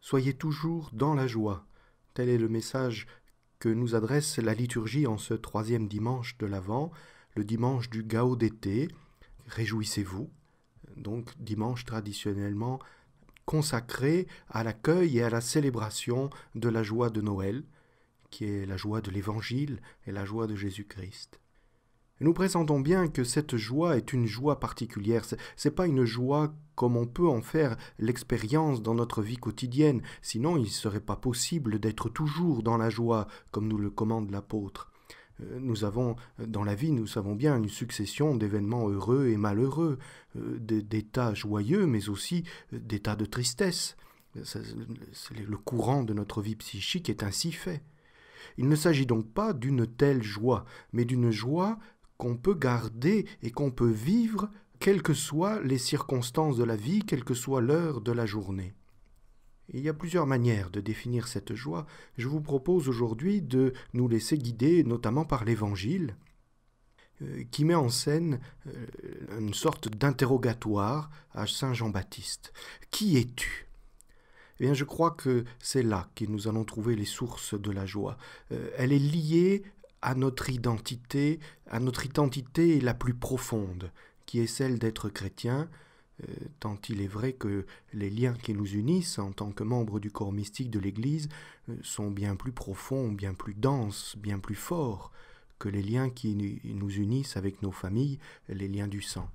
Soyez toujours dans la joie. Tel est le message que nous adresse la liturgie en ce troisième dimanche de l'Avent, le dimanche du Gao d'été. Réjouissez-vous. Donc dimanche traditionnellement consacré à l'accueil et à la célébration de la joie de Noël, qui est la joie de l'Évangile et la joie de Jésus-Christ. Nous présentons bien que cette joie est une joie particulière, c'est pas une joie comme on peut en faire l'expérience dans notre vie quotidienne, sinon il ne serait pas possible d'être toujours dans la joie, comme nous le commande l'apôtre. Euh, nous avons, dans la vie, nous savons bien une succession d'événements heureux et malheureux, euh, d'états joyeux, mais aussi euh, d'états de tristesse. Le courant de notre vie psychique est ainsi fait. Il ne s'agit donc pas d'une telle joie, mais d'une joie qu'on peut garder et qu'on peut vivre, quelles que soient les circonstances de la vie, quelle que soit l'heure de la journée. Il y a plusieurs manières de définir cette joie. Je vous propose aujourd'hui de nous laisser guider notamment par l'Évangile, euh, qui met en scène euh, une sorte d'interrogatoire à Saint Jean-Baptiste. Qui es-tu eh bien, je crois que c'est là que nous allons trouver les sources de la joie. Euh, elle est liée à notre identité, à notre identité la plus profonde, qui est celle d'être chrétien, euh, tant il est vrai que les liens qui nous unissent en tant que membres du corps mystique de l'Église euh, sont bien plus profonds, bien plus denses, bien plus forts que les liens qui nous unissent avec nos familles, les liens du sang.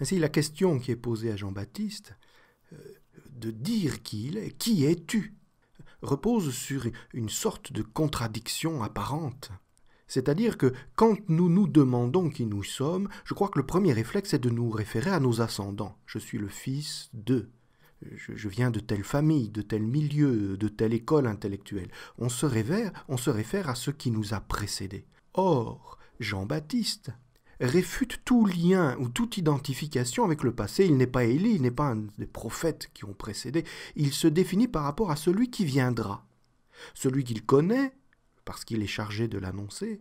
Ainsi, la question qui est posée à Jean-Baptiste, euh, de dire qui est, qui es-tu repose sur une sorte de contradiction apparente. C'est-à-dire que quand nous nous demandons qui nous sommes, je crois que le premier réflexe est de nous référer à nos ascendants. Je suis le fils de. Je, viens de telle famille, de tel milieu, de telle école intellectuelle. On se révère, on se réfère à ce qui nous a précédés. Or, Jean-Baptiste, réfute tout lien ou toute identification avec le passé. Il n'est pas Élie, il n'est pas un des prophètes qui ont précédé. Il se définit par rapport à celui qui viendra. Celui qu'il connaît, parce qu'il est chargé de l'annoncer,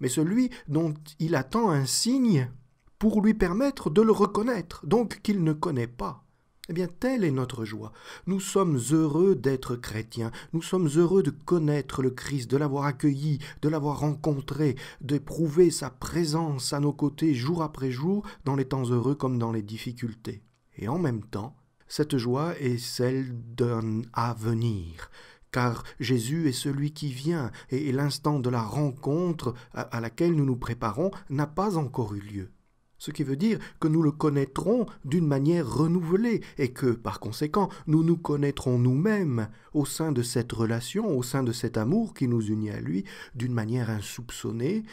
mais celui dont il attend un signe pour lui permettre de le reconnaître, donc qu'il ne connaît pas. Eh bien, telle est notre joie. Nous sommes heureux d'être chrétiens, nous sommes heureux de connaître le Christ, de l'avoir accueilli, de l'avoir rencontré, d'éprouver sa présence à nos côtés jour après jour, dans les temps heureux comme dans les difficultés. Et en même temps, cette joie est celle d'un avenir, car Jésus est celui qui vient, et l'instant de la rencontre à laquelle nous nous préparons n'a pas encore eu lieu ce qui veut dire que nous le connaîtrons d'une manière renouvelée et que, par conséquent, nous nous connaîtrons nous-mêmes au sein de cette relation, au sein de cet amour qui nous unit à lui, d'une manière insoupçonnée,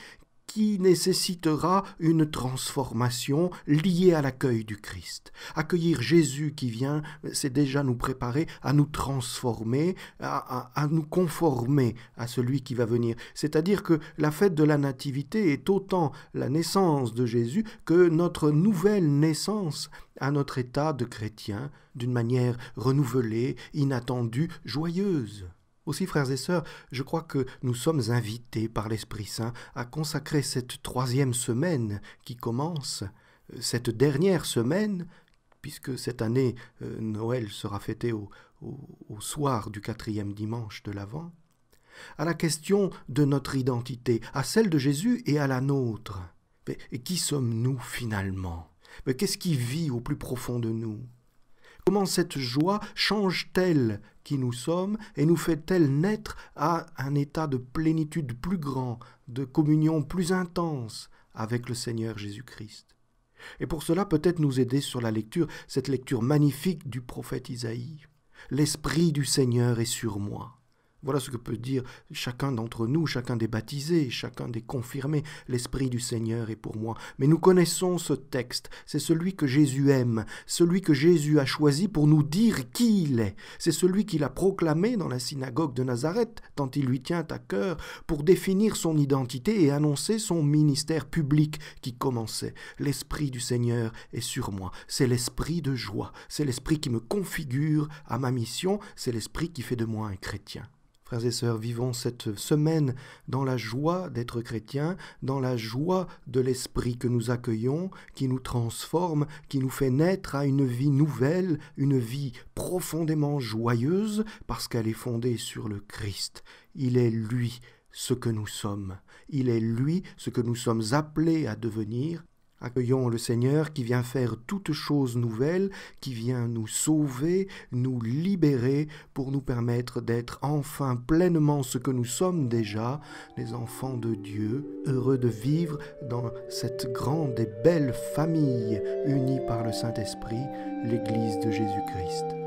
qui nécessitera une transformation liée à l'accueil du Christ. Accueillir Jésus qui vient, c'est déjà nous préparer à nous transformer, à, nous conformer à celui qui va venir. C'est-à-dire que la fête de la Nativité est autant la naissance de Jésus que notre nouvelle naissance à notre état de chrétien, d'une manière renouvelée, inattendue, joyeuse. Aussi, frères et sœurs, je crois que nous sommes invités par l'Esprit Saint à consacrer cette troisième semaine qui commence, euh, cette dernière semaine, puisque cette année euh, Noël sera fêté au, soir du quatrième dimanche de l'Avent, à la question de notre identité, à celle de Jésus et à la nôtre. Mais qui sommes-nous finalement Qu'est-ce qui vit au plus profond de nous Comment cette joie change-t-elle qui nous sommes et nous fait-elle naître à un état de plénitude plus grand, de communion plus intense avec le Seigneur Jésus-Christ Et pour cela, peut-être nous aider sur la lecture, cette lecture magnifique du prophète Isaïe. L'Esprit du Seigneur est sur moi voilà ce que peut dire chacun d'entre nous, chacun des baptisés, chacun des confirmés. L'Esprit du Seigneur est pour moi. Mais nous connaissons ce texte. C'est celui que Jésus aime, celui que Jésus a choisi pour nous dire qui il est. C'est celui qu'il a proclamé dans la synagogue de Nazareth, tant il lui tient à cœur, pour définir son identité et annoncer son ministère public qui commençait. L'Esprit du Seigneur est sur moi. C'est l'Esprit de joie. C'est l'Esprit qui me configure à ma mission. C'est l'Esprit qui fait de moi un chrétien. Frères et sœurs, vivons cette semaine dans la joie d'être chrétiens, dans la joie de l'Esprit que nous accueillons, qui nous transforme, qui nous fait naître à une vie nouvelle, une vie profondément joyeuse, parce qu'elle est fondée sur le Christ. Il est lui ce que nous sommes, il est lui ce que nous sommes appelés à devenir, Accueillons le Seigneur qui vient faire toute chose nouvelle, qui vient nous sauver, nous libérer pour nous permettre d'être enfin pleinement ce que nous sommes déjà, les enfants de Dieu, heureux de vivre dans cette grande et belle famille unie par le Saint-Esprit, l'Église de Jésus-Christ.